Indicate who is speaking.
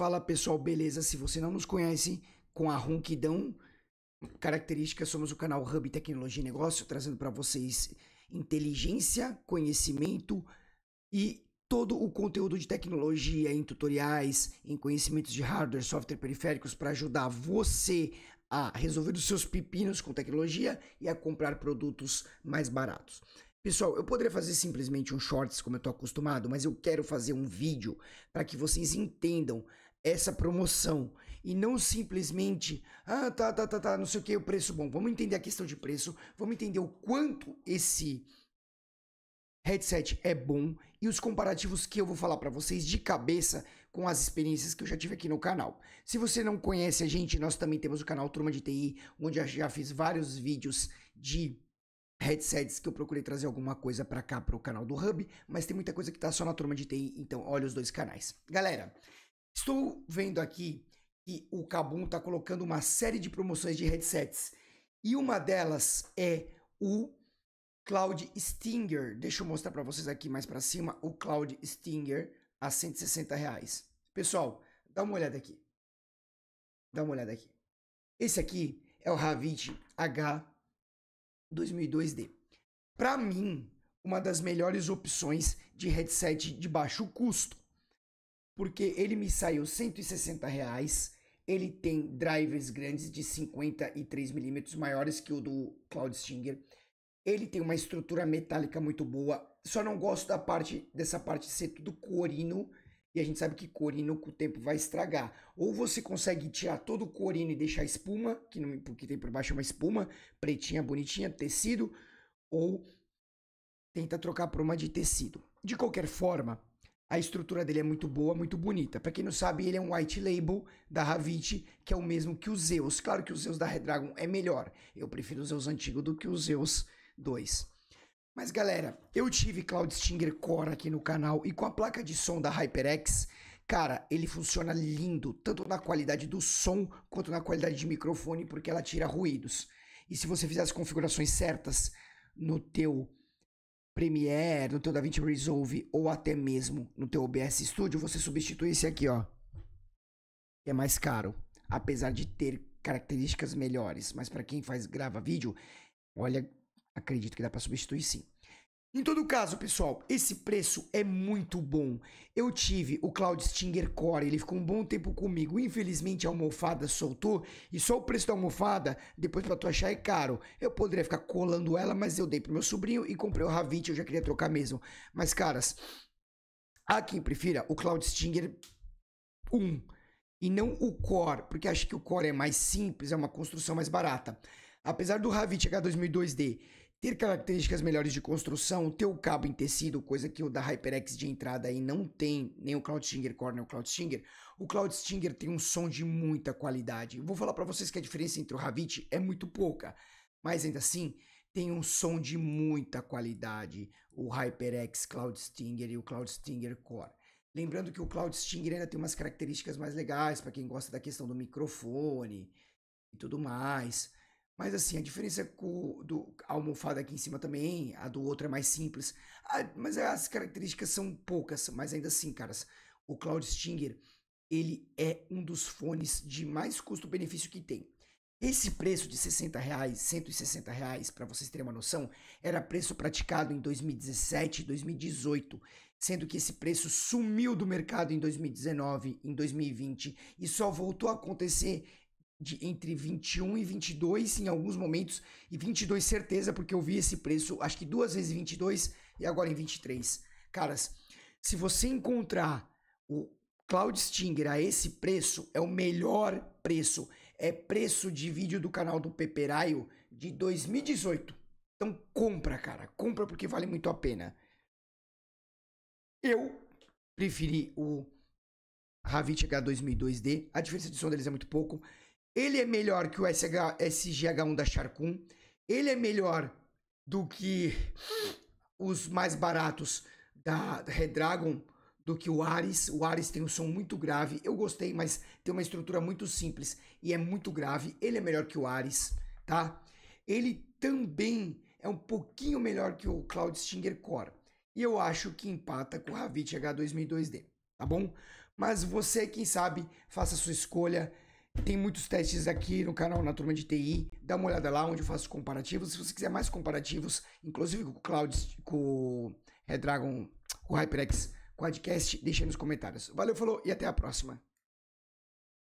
Speaker 1: Fala pessoal, beleza? Se você não nos conhece, com a ronquidão característica, somos o canal Hub Tecnologia e Negócio, trazendo para vocês inteligência, conhecimento e todo o conteúdo de tecnologia em tutoriais, em conhecimentos de hardware, software periféricos para ajudar você a resolver os seus pepinos com tecnologia e a comprar produtos mais baratos. Pessoal, eu poderia fazer simplesmente um shorts como eu estou acostumado, mas eu quero fazer um vídeo para que vocês entendam essa promoção e não simplesmente, ah, tá, tá, tá, tá, não sei o que, o preço bom. Vamos entender a questão de preço, vamos entender o quanto esse headset é bom e os comparativos que eu vou falar para vocês de cabeça com as experiências que eu já tive aqui no canal. Se você não conhece a gente, nós também temos o canal Turma de TI, onde eu já fiz vários vídeos de headsets que eu procurei trazer alguma coisa para cá para o canal do Hub, mas tem muita coisa que tá só na Turma de TI, então olha os dois canais. Galera, Estou vendo aqui que o Kabum está colocando uma série de promoções de headsets. E uma delas é o Cloud Stinger. Deixa eu mostrar para vocês aqui mais para cima o Cloud Stinger a 160 reais. Pessoal, dá uma olhada aqui. Dá uma olhada aqui. Esse aqui é o Havit H2002D. Para mim, uma das melhores opções de headset de baixo custo porque ele me saiu 160 reais. Ele tem drivers grandes de 53 milímetros maiores que o do Cloud Stinger. Ele tem uma estrutura metálica muito boa. Só não gosto da parte dessa parte ser tudo corino. E a gente sabe que corino com o tempo vai estragar. Ou você consegue tirar todo o corino e deixar espuma, que não, porque tem por baixo uma espuma pretinha, bonitinha, tecido, ou tenta trocar por uma de tecido. De qualquer forma, a estrutura dele é muito boa, muito bonita. Para quem não sabe, ele é um white label da Revit, que é o mesmo que o Zeus. Claro que o Zeus da Redragon é melhor. Eu prefiro o Zeus antigo do que o Zeus 2. Mas galera, eu tive Cloud Stinger Core aqui no canal e com a placa de som da HyperX, cara, ele funciona lindo, tanto na qualidade do som quanto na qualidade de microfone, porque ela tira ruídos. E se você fizer as configurações certas no teu Premiere, no teu DaVinci Resolve ou até mesmo no teu OBS Studio, você substitui esse aqui, ó. Que é mais caro, apesar de ter características melhores, mas para quem faz grava vídeo, olha, acredito que dá para substituir sim. Em todo caso, pessoal, esse preço é muito bom. Eu tive o Cloud Stinger Core, ele ficou um bom tempo comigo. Infelizmente a almofada soltou e só o preço da almofada, depois para tu achar é caro. Eu poderia ficar colando ela, mas eu dei pro meu sobrinho e comprei o Ravit, eu já queria trocar mesmo. Mas caras, há quem prefira o Cloud Stinger 1 e não o Core, porque acho que o Core é mais simples, é uma construção mais barata. Apesar do Ravit H2002D ter características melhores de construção, ter o cabo em tecido, coisa que o da HyperX de entrada aí não tem, nem o Cloud Stinger Core, nem o Cloud Stinger. O Cloud Stinger tem um som de muita qualidade. vou falar para vocês que a diferença entre o Havit é muito pouca, mas ainda assim tem um som de muita qualidade, o HyperX Cloud Stinger e o Cloud Stinger Core. Lembrando que o Cloud Stinger ainda tem umas características mais legais para quem gosta da questão do microfone e tudo mais. Mas assim, a diferença com do, a almofada aqui em cima também, a do outro é mais simples. Ah, mas as características são poucas, mas ainda assim, caras, o Cloud Stinger, ele é um dos fones de mais custo-benefício que tem. Esse preço de 60 reais, 160 reais, para vocês terem uma noção, era preço praticado em 2017 2018, sendo que esse preço sumiu do mercado em 2019, em 2020 e só voltou a acontecer de entre 21 e 22 em alguns momentos e 22 certeza porque eu vi esse preço acho que duas vezes 22 e agora em 23. Caras, se você encontrar o Cloud Stinger a esse preço é o melhor preço, é preço de vídeo do canal do Peperaio de 2018. Então compra, cara, compra porque vale muito a pena. Eu preferi o Havit H2002D, a diferença de som deles é muito pouco. Ele é melhor que o SGH1 da Charcoon. Ele é melhor do que os mais baratos da Redragon, do que o Ares. O Ares tem um som muito grave. Eu gostei, mas tem uma estrutura muito simples e é muito grave. Ele é melhor que o Ares, tá? Ele também é um pouquinho melhor que o Cloud Stinger Core. E eu acho que empata com o Havit H2002D, tá bom? Mas você, quem sabe, faça a sua escolha. Tem muitos testes aqui no canal na turma de TI. Dá uma olhada lá onde eu faço comparativos. Se você quiser mais comparativos, inclusive com o Cloud, com o Redragon, com o HyperX Quadcast, deixa aí nos comentários. Valeu, falou e até a próxima.